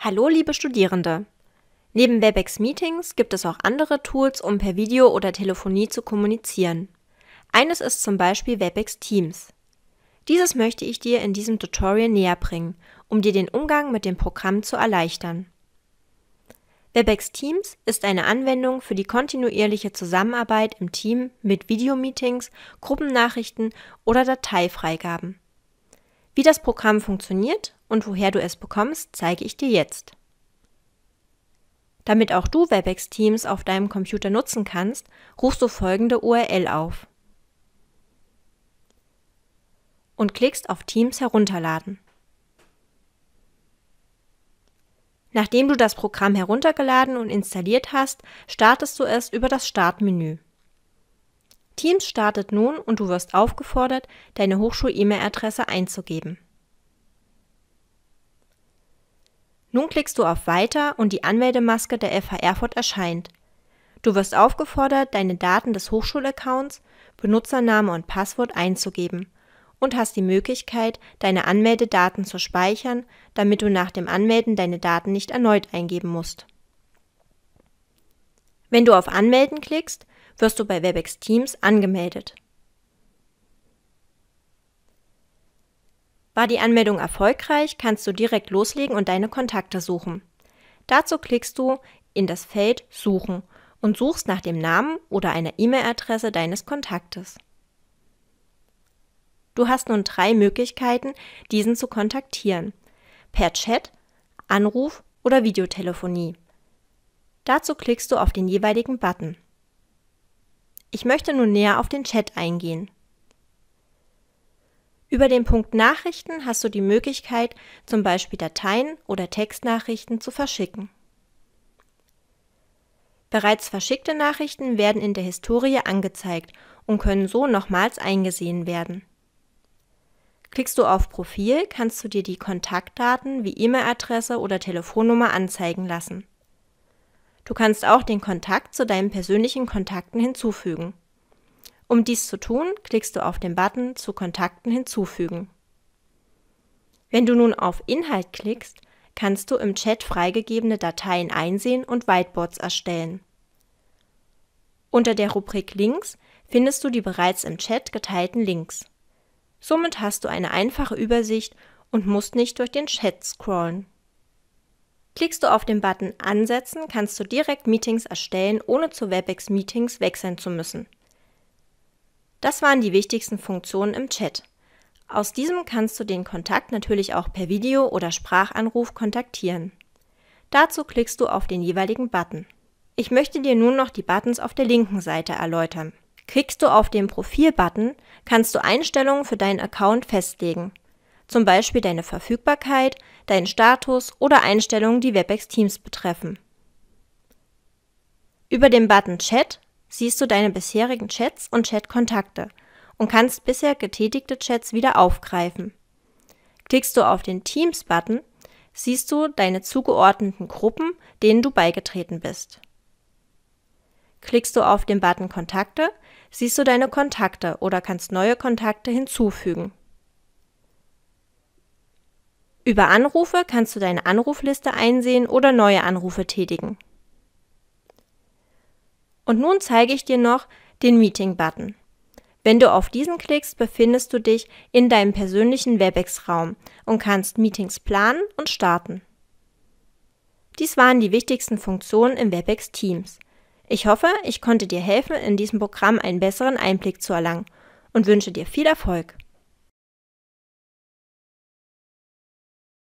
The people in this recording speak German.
Hallo liebe Studierende. Neben Webex Meetings gibt es auch andere Tools, um per Video oder Telefonie zu kommunizieren. Eines ist zum Beispiel Webex Teams. Dieses möchte ich dir in diesem Tutorial näher bringen, um dir den Umgang mit dem Programm zu erleichtern. Webex Teams ist eine Anwendung für die kontinuierliche Zusammenarbeit im Team mit Videomeetings, Gruppennachrichten oder Dateifreigaben. Wie das Programm funktioniert und woher du es bekommst, zeige ich dir jetzt. Damit auch du WebEx Teams auf deinem Computer nutzen kannst, rufst du folgende URL auf und klickst auf Teams herunterladen. Nachdem du das Programm heruntergeladen und installiert hast, startest du es über das Startmenü. Teams startet nun und du wirst aufgefordert, deine Hochschul-E-Mail-Adresse einzugeben. Nun klickst du auf Weiter und die Anmeldemaske der FH Erfurt erscheint. Du wirst aufgefordert, deine Daten des Hochschulaccounts, Benutzername und Passwort einzugeben und hast die Möglichkeit, deine Anmeldedaten zu speichern, damit du nach dem Anmelden deine Daten nicht erneut eingeben musst. Wenn du auf Anmelden klickst, wirst du bei Webex Teams angemeldet. War die Anmeldung erfolgreich, kannst du direkt loslegen und deine Kontakte suchen. Dazu klickst du in das Feld Suchen und suchst nach dem Namen oder einer E-Mail-Adresse deines Kontaktes. Du hast nun drei Möglichkeiten, diesen zu kontaktieren. Per Chat, Anruf oder Videotelefonie. Dazu klickst du auf den jeweiligen Button. Ich möchte nun näher auf den Chat eingehen. Über den Punkt Nachrichten hast du die Möglichkeit, zum Beispiel Dateien oder Textnachrichten zu verschicken. Bereits verschickte Nachrichten werden in der Historie angezeigt und können so nochmals eingesehen werden. Klickst du auf Profil, kannst du dir die Kontaktdaten wie E-Mail-Adresse oder Telefonnummer anzeigen lassen. Du kannst auch den Kontakt zu deinen persönlichen Kontakten hinzufügen. Um dies zu tun, klickst du auf den Button zu Kontakten hinzufügen. Wenn du nun auf Inhalt klickst, kannst du im Chat freigegebene Dateien einsehen und Whiteboards erstellen. Unter der Rubrik Links findest du die bereits im Chat geteilten Links. Somit hast du eine einfache Übersicht und musst nicht durch den Chat scrollen. Klickst du auf den Button Ansetzen, kannst du direkt Meetings erstellen, ohne zu WebEx Meetings wechseln zu müssen. Das waren die wichtigsten Funktionen im Chat. Aus diesem kannst du den Kontakt natürlich auch per Video oder Sprachanruf kontaktieren. Dazu klickst du auf den jeweiligen Button. Ich möchte dir nun noch die Buttons auf der linken Seite erläutern. Klickst du auf den Profil-Button, kannst du Einstellungen für deinen Account festlegen zum Beispiel deine Verfügbarkeit, deinen Status oder Einstellungen, die WebEx Teams betreffen. Über den Button Chat siehst du deine bisherigen Chats und Chatkontakte und kannst bisher getätigte Chats wieder aufgreifen. Klickst du auf den Teams-Button, siehst du deine zugeordneten Gruppen, denen du beigetreten bist. Klickst du auf den Button Kontakte, siehst du deine Kontakte oder kannst neue Kontakte hinzufügen. Über Anrufe kannst du deine Anrufliste einsehen oder neue Anrufe tätigen. Und nun zeige ich dir noch den Meeting-Button. Wenn du auf diesen klickst, befindest du dich in deinem persönlichen WebEx-Raum und kannst Meetings planen und starten. Dies waren die wichtigsten Funktionen im WebEx Teams. Ich hoffe, ich konnte dir helfen, in diesem Programm einen besseren Einblick zu erlangen und wünsche dir viel Erfolg.